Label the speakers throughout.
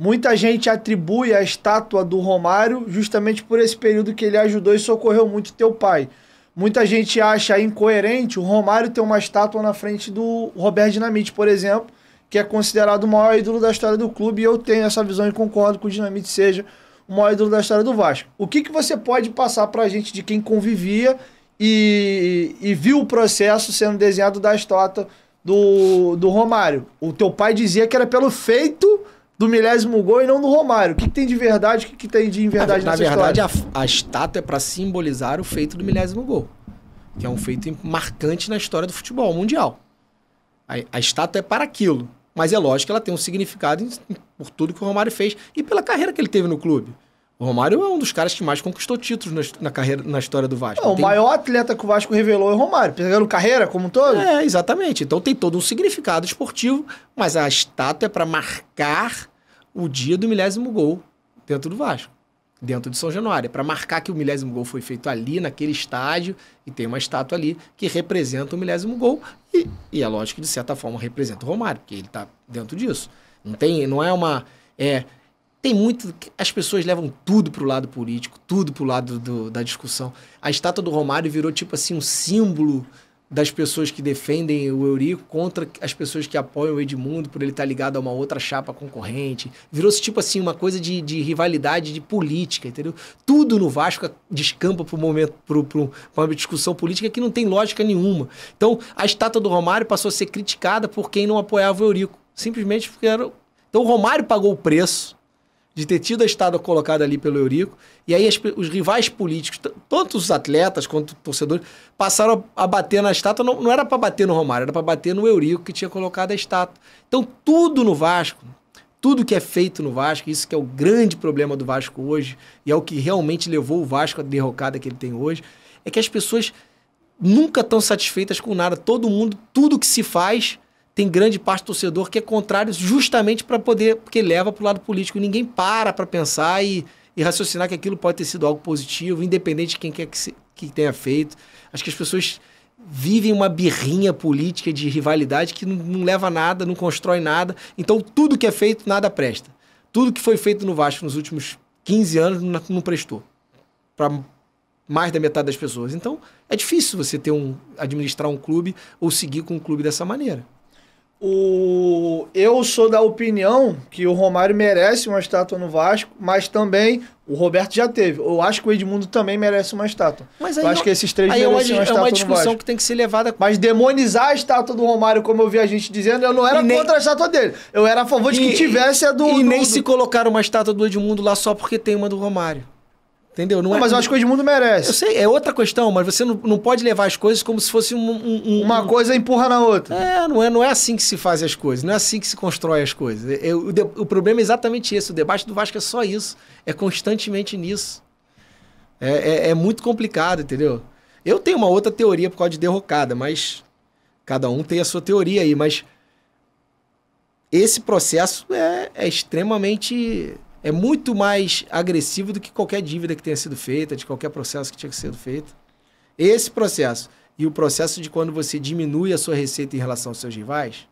Speaker 1: Muita gente atribui a estátua do Romário justamente por esse período que ele ajudou e socorreu muito teu pai. Muita gente acha incoerente o Romário ter uma estátua na frente do Roberto Dinamite, por exemplo, que é considerado o maior ídolo da história do clube, e eu tenho essa visão e concordo que o Dinamite seja o maior ídolo da história do Vasco. O que, que você pode passar para a gente de quem convivia e, e, viu o processo sendo desenhado da estátua do, do Romário? O teu pai dizia que era pelo feito do milésimo gol e não do Romário. O que, que tem de verdade, o que, que tem de inverdade na, na verdade, história?
Speaker 2: a, a estátua é para simbolizar o feito do milésimo gol, que é um feito marcante na história do futebol mundial. A, a estátua é para aquilo, mas é lógico que ela tem um significado em, por tudo que o Romário fez e pela carreira que ele teve no clube. O Romário é um dos caras que mais conquistou títulos na, na carreira, na história do Vasco. Não, tem... O
Speaker 1: maior atleta que o Vasco revelou é o Romário, pegando carreira como um todo. É, exatamente.
Speaker 2: Então tem todo um significado esportivo, mas a estátua é para marcar o dia do milésimo gol dentro do Vasco, dentro de São Januário. É para marcar que o milésimo gol foi feito ali, naquele estádio, e tem uma estátua ali que representa o milésimo gol. E, e é lógico que, de certa forma, representa o Romário, porque ele está dentro disso. Não, tem, não é uma. É, tem muito. As pessoas levam tudo pro lado político, tudo pro lado do, da discussão. A estátua do Romário virou, tipo assim, um símbolo das pessoas que defendem o Eurico contra as pessoas que apoiam o Edmundo por ele estar tá ligado a uma outra chapa concorrente. Virou-se tipo assim uma coisa de, de rivalidade de política, entendeu? Tudo no Vasco descampa pro momento pra uma discussão política que não tem lógica nenhuma. Então, a estátua do Romário passou a ser criticada por quem não apoiava o Eurico, simplesmente porque era Então, o Romário pagou o preço de ter tido a estátua colocada ali pelo Eurico. E aí as, os rivais políticos, tanto os atletas quanto os torcedores, passaram a, a bater na estátua. Não, não era para bater no Romário, era para bater no Eurico que tinha colocado a estátua. Então tudo no Vasco, tudo que é feito no Vasco, isso que é o grande problema do Vasco hoje, e é o que realmente levou o Vasco à derrocada que ele tem hoje, é que as pessoas nunca estão satisfeitas com nada. Todo mundo, tudo que se faz tem grande parte do torcedor que é contrário justamente para poder, porque leva para o lado político. Ninguém para para pensar e, e, raciocinar que aquilo pode ter sido algo positivo, independente de quem quer que, se, que tenha feito. Acho que as pessoas vivem uma birrinha política de rivalidade que não, não leva a nada, não constrói nada. Então, tudo que é feito, nada presta. Tudo que foi feito no Vasco nos últimos 15 anos não, não prestou. Para mais da metade das pessoas. Então, é difícil você ter um administrar um clube ou seguir com um clube
Speaker 1: dessa maneira. O... Eu sou da opinião que o Romário merece uma estátua no Vasco, mas também o Roberto já teve. Eu acho que o Edmundo também merece uma estátua. Mas aí eu acho que esses três aí é merecem uma, uma É uma discussão que tem que ser levada. Mas demonizar a estátua do Romário, como eu vi a gente dizendo, eu não era nem... contra a estátua dele. Eu era a favor de que e, tivesse a do. E do, nem do... se
Speaker 2: colocar uma estátua do Edmundo lá só porque tem uma do Romário. Entendeu? Não, não é... mas eu acho que o Edmundo merece. Eu sei, é outra questão, mas você não, não pode levar as coisas como se fosse um, um, um... Uma coisa empurra na outra. É não, é, não é assim que se faz as coisas, não é assim que se constrói as coisas. É, é, o, de... o problema é exatamente esse. O debate do Vasco é só isso. É constantemente nisso. É, é, é, muito complicado, entendeu? Eu tenho uma outra teoria por causa de derrocada, mas cada um tem a sua teoria aí. Mas esse processo é, é extremamente é muito mais agressivo do que qualquer dívida que tenha sido feita, de qualquer processo que tinha sido feito. Esse processo e o processo de quando você diminui a sua receita em relação aos seus rivais,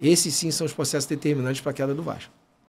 Speaker 2: esses sim são os processos determinantes para a queda do Vasco.